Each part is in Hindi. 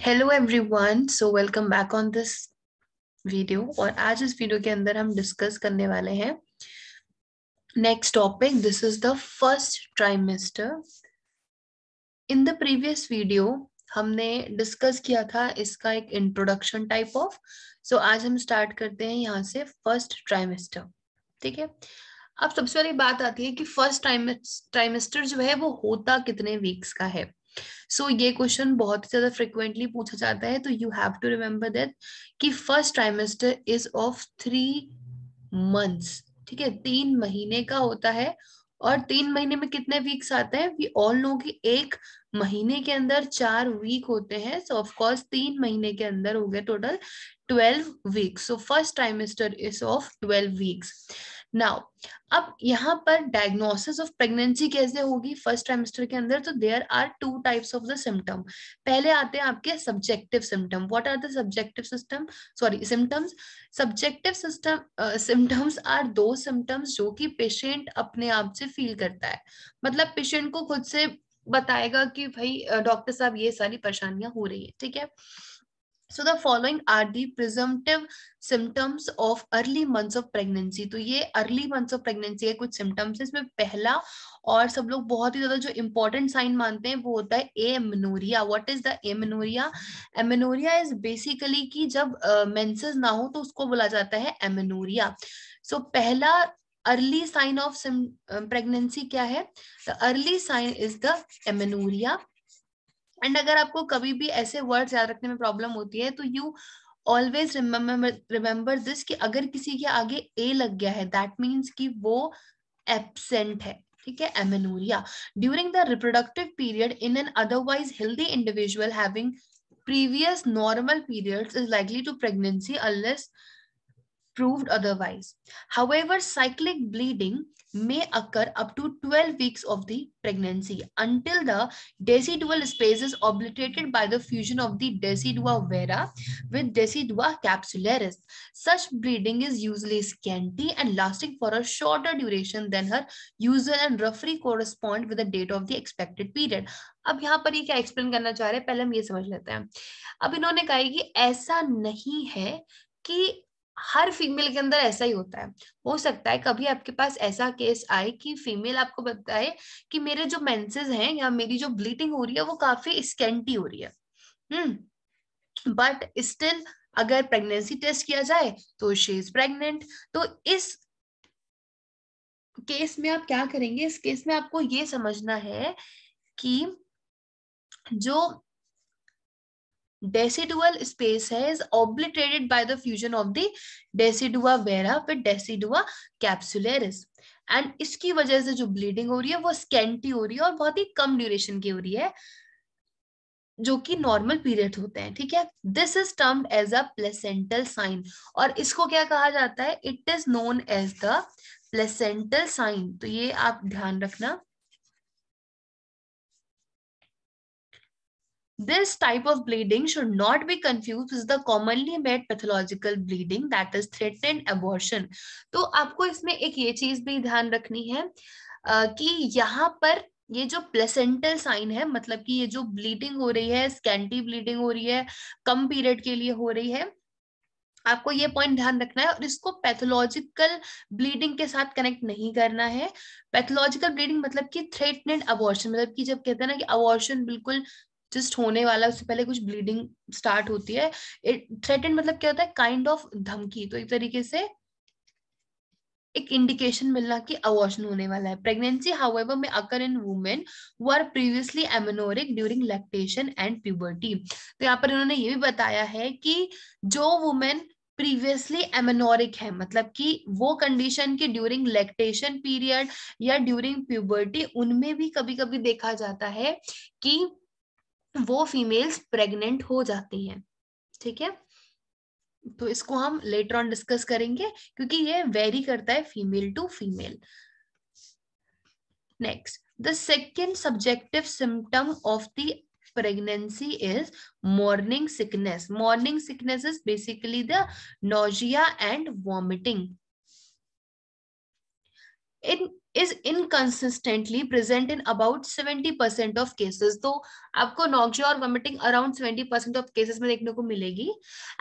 Hello everyone so welcome back on this video और आज इस वीडियो के अंदर हम डिस्कस करने वाले हैं next topic this is the first trimester in the previous video हमने डिस्कस किया था इसका एक इंट्रोडक्शन टाइप ऑफ सो आज हम स्टार्ट करते हैं यहाँ से फर्स्ट ट्राइमेस्टर ठीक है अब सबसे पहले बात आती है कि फर्स्ट ट्राइमेस्टर जो है वो होता कितने वीक्स का है सो so, ये क्वेश्चन बहुत ही ज्यादा फ्रिक्वेंटली पूछा जाता है तो you have to remember that कि first trimester is of three months ठीक है तीन महीने का होता है और तीन महीने में कितने वीक्स आते हैं वी ऑल नो कि एक महीने के अंदर चार वीक होते हैं सो ऑफ कोर्स तीन महीने के अंदर हो गए total twelve weeks so first trimester is of twelve weeks now अब यहाँ पर डायग्नोसिस ऑफ प्रेगनेंसी कैसे होगी फर्स्ट ट्राइमेस्टर के अंदर तो there are two types of the symptom पहले आते हैं आपके subjective symptom what are the subjective system sorry symptoms subjective system symptoms are दो सिम्टम्स जो कि पेशेंट अपने आप से फील करता है मतलब पेशेंट को खुद से बताएगा कि भाई डॉक्टर uh, साहब ये सारी परेशानियां हो रही है ठीक है so the following are the presumptive symptoms of early months of pregnancy तो ये अर्ली मंथ्स ऑफ प्रेगनेंसी है कुछ सिम्टम्स है इसमें पहला और सब लोग बहुत ही ज्यादा जो इम्पोर्टेंट साइन मानते हैं वो होता है amenorrhoea what is the amenorrhoea amenorrhoea is basically की जब मेन्स uh, ना हो तो उसको बोला जाता है एमनोरिया सो so, पहला अर्ली साइन ऑफ प्रेगनेंसी क्या है the early sign is the amenorrhoea and अगर आपको कभी भी ऐसे वर्ड्स याद रखने में प्रॉब्लम होती है तो you always remember remember this कि अगर किसी के आगे ए लग गया है दैट मीन्स कि वो एबसेंट है ठीक है amenorrhoea during the reproductive period in an otherwise healthy individual having previous normal period is likely to pregnancy unless proved otherwise. However, cyclic bleeding may occur up to 12 weeks of the pregnancy until the decidual space is obliterated by the fusion of the decidua vera with decidua capsularis. Such bleeding is usually scanty and lasting for a shorter duration than her usual and roughly correspond with the date of the expected period. अब यहाँ पर ये क्या एक्सप्लेन करना चाह रहे हैं पहले हम ये समझ लेते हैं अब इन्होंने कहा कि ऐसा नहीं है कि हर फीमेल के अंदर ऐसा ही होता है हो सकता है कभी आपके पास ऐसा केस आए कि फीमेल आपको बताए कि मेरे जो मेंसेस हैं या मेरी जो ब्लीडिंग हो रही है वो काफी स्केंटी हो रही है हम्म बट स्टिल अगर प्रेगनेंसी टेस्ट किया जाए तो शी इज प्रेग्नेंट तो इस केस में आप क्या करेंगे इस केस में आपको ये समझना है कि जो decidual space है is obliterated by the fusion of the decidua vera with decidua capsularis and इसकी वजह से जो ब्लीडिंग हो रही है वो स्केंटी हो रही है और बहुत ही कम ड्यूरेशन की हो रही है जो कि नॉर्मल पीरियड होते हैं ठीक है this is termed as a placental sign और इसको क्या कहा जाता है it is known as the placental sign तो ये आप ध्यान रखना This type of bleeding should not be confused with the commonly met pathological bleeding that is threatened abortion. तो आपको इसमें एक ये चीज भी ध्यान रखनी है कि यहाँ पर ये जो प्लेसेंटल साइन है मतलब कि ये जो ब्लीडिंग हो रही है स्कैंटी ब्लीडिंग हो रही है कम पीरियड के लिए हो रही है आपको ये पॉइंट ध्यान रखना है और इसको पैथोलॉजिकल ब्लीडिंग के साथ कनेक्ट नहीं करना है पैथोलॉजिकल ब्लीडिंग मतलब कि थ्रेटनेड अबॉर्शन मतलब कि जब कहते हैं ना कि अबॉर्शन बिल्कुल जस्ट होने वाला उससे पहले कुछ ब्लीडिंग स्टार्ट होती है इट थ्रेटन मतलब क्या होता है काइंड ऑफ धमकी तो एक तरीके से एक इंडिकेशन मिलना कि अवॉशन होने वाला है प्रेगनेंसी हाउएवर में occur in women who are previously amenorrhoeic during lactation and puberty तो यहाँ पर इन्होंने ये भी बताया है कि जो वुमेन प्रीवियसली एमिनोरिक है मतलब कि वो कंडीशन के ड्यूरिंग लैक्टेशन पीरियड या ड्यूरिंग प्यूबर्टी उनमें भी कभी कभी देखा जाता है कि वो फीमेल्स प्रेग्नेंट हो जाती हैं ठीक है तो इसको हम लेटर ऑन डिस्कस करेंगे क्योंकि ये वेरी करता है female to female next the second subjective symptom of the pregnancy is morning sickness morning sickness is basically the nausea and vomiting in is inconsistently present in about seventy percent of cases तो आपको नॉक्जिया और vomiting around seventy percent of cases में देखने को मिलेगी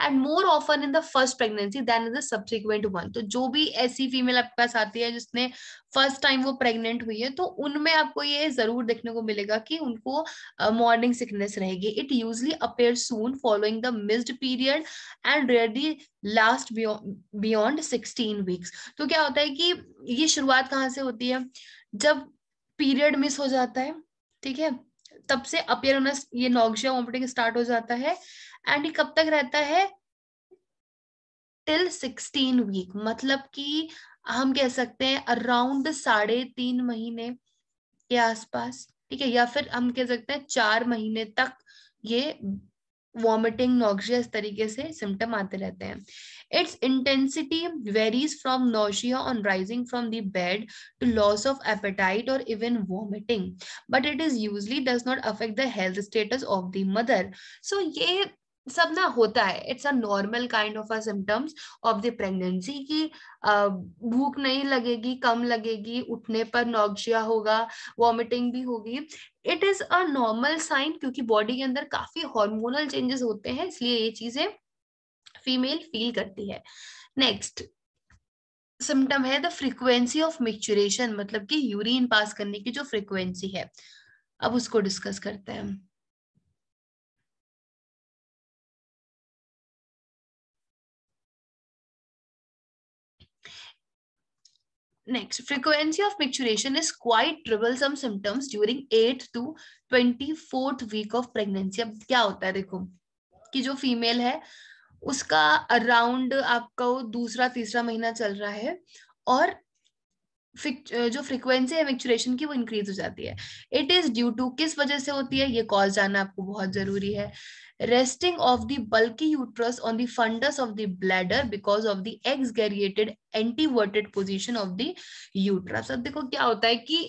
and more often in the first pregnancy than in the subsequent one तो जो भी ऐसी फीमेल आपके पास आती है जिसने फर्स्ट टाइम वो प्रेग्नेंट हुई है तो उनमें आपको ये जरूर देखने को मिलेगा कि उनको मॉर्निंग सिकनेस रहेगी it usually appear soon following the missed period and rarely last beyond sixteen weeks तो क्या होता है कि ये शुरुआत कहाँ से होती होती है जब पीरियड मिस हो जाता है ठीक है तब से अपियर होना ये नॉक्सिया वॉमिटिंग स्टार्ट हो जाता है एंड ये कब तक रहता है टिल सिक्सटीन वीक मतलब कि हम कह सकते हैं अराउंड साढ़े तीन महीने के आसपास ठीक है या फिर हम कह सकते हैं चार महीने तक ये वॉमिटिंग नोक्शिया तरीके से सिम्टम आते रहते हैं its intensity varies from nausea on rising from the bed to loss of appetite और even vomiting but it is usually does not affect the health status of the mother so ये सब ना होता है it's a normal kind of a symptoms of the pregnancy की भूख नहीं लगेगी कम लगेगी उठने पर नोक्जिया होगा वॉमिटिंग भी होगी it is a normal sign क्योंकि बॉडी के अंदर काफी हॉर्मोनल चेंजेस होते हैं इसलिए ये चीजें फीमेल फील करती है नेक्स्ट सिम्टम है द फ्रीक्वेंसी ऑफ मिक्चुरेशन मतलब कि यूरिन पास करने की जो फ्रीक्वेंसी है अब उसको डिस्कस करते हैं Next, frequency of micturition is quite troublesome symptoms during 8th to 24th week of pregnancy. अब क्या होता है देखो कि जो फीमेल है उसका अराउंड आपका वो दूसरा तीसरा महीना चल रहा है और जो फ्रिक्वेंसी है मिक्चुरेशन की वो इंक्रीज हो जाती है इट इज ड्यू टू किस वजह से होती है ये कॉज जानना आपको बहुत जरूरी है resting of the bulky uterus on the fundus of the bladder because of the excariated anteverted position of the uterus अब देखो क्या होता है कि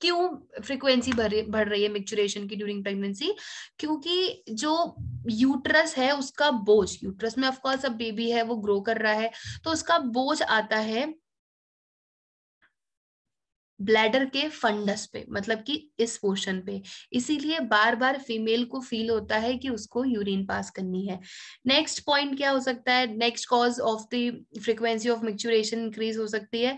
क्यों फ्रीक्वेंसी बढ़ रही है मिक्चुरेशन की ड्यूरिंग प्रेगनेंसी क्योंकि जो यूट्रस है उसका बोझ यूट्रस में ऑफकोर्स अब बेबी है वो ग्रो कर रहा है तो उसका बोझ आता है ब्लैडर के फंडस पे मतलब कि इस पोर्शन पे इसीलिए बार बार फीमेल को फील होता है कि उसको यूरिन पास करनी है नेक्स्ट पॉइंट क्या हो सकता है next cause of the frequency of micturition increase हो सकती है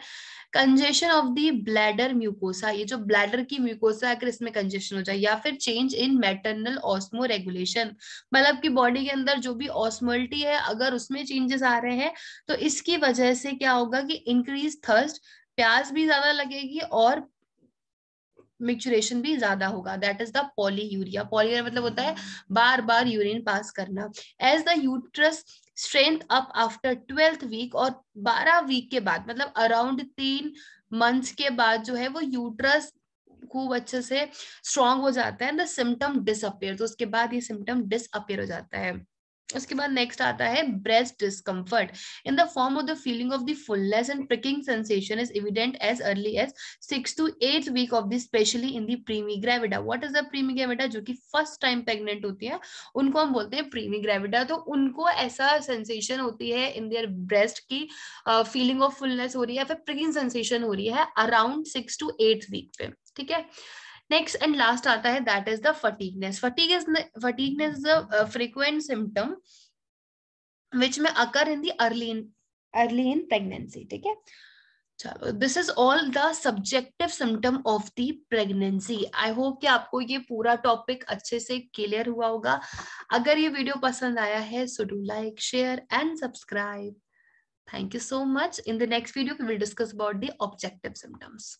congestion of the bladder mucosa ये जो ब्लैडर की म्यूकोसा अगर इसमें कंजेशन हो जाए या फिर change in maternal osmoregulation मतलब की बॉडी के अंदर जो भी ऑस्मोलिटी है अगर उसमें चेंजेस आ रहे हैं तो इसकी वजह से क्या होगा कि इंक्रीज थर्स्ट प्याज भी ज्यादा लगेगी और मिक्चुरेशन भी ज्यादा होगा that is the polyuria poly मतलब होता है बार बार यूरिन पास करना as the uterus strength up after twelfth week और बारह वीक के बाद मतलब अराउंड तीन मंथ्स के बाद जो है वो यूट्रस खूब अच्छे से स्ट्रांग हो जाता है द सिम्टम डिसअपेयर तो उसके बाद ये सिम्टम डिसअपेयर हो जाता है उसके बाद नेक्स्ट आता है breast discomfort in the form of the feeling of the fullness and pricking sensation is evident as early as six to eight week of the specially in the primigravida what is the primigravida जो कि फर्स्ट टाइम प्रेग्नेंट होती है उनको हम बोलते हैं प्रीमी ग्रेविडा तो उनको ऐसा सेंसेशन होती है इन दियर ब्रेस्ट की फीलिंग ऑफ फुलनेस हो रही है फिर प्रिकिंग सेंसेशन हो रही है around six to eight week पे ठीक है नेक्स्ट एंड लास्ट आता है that is the fatigueness fatigue is fatigueness is a frequent symptom which में occur in the early in early in pregnancy ठीक है चलो this is all the subjective symptom of the pregnancy I hope कि आपको ये पूरा टॉपिक अच्छे से क्लियर हुआ होगा अगर ये वीडियो पसंद आया है so do like share and subscribe thank you so much in the next video we will discuss about the objective symptoms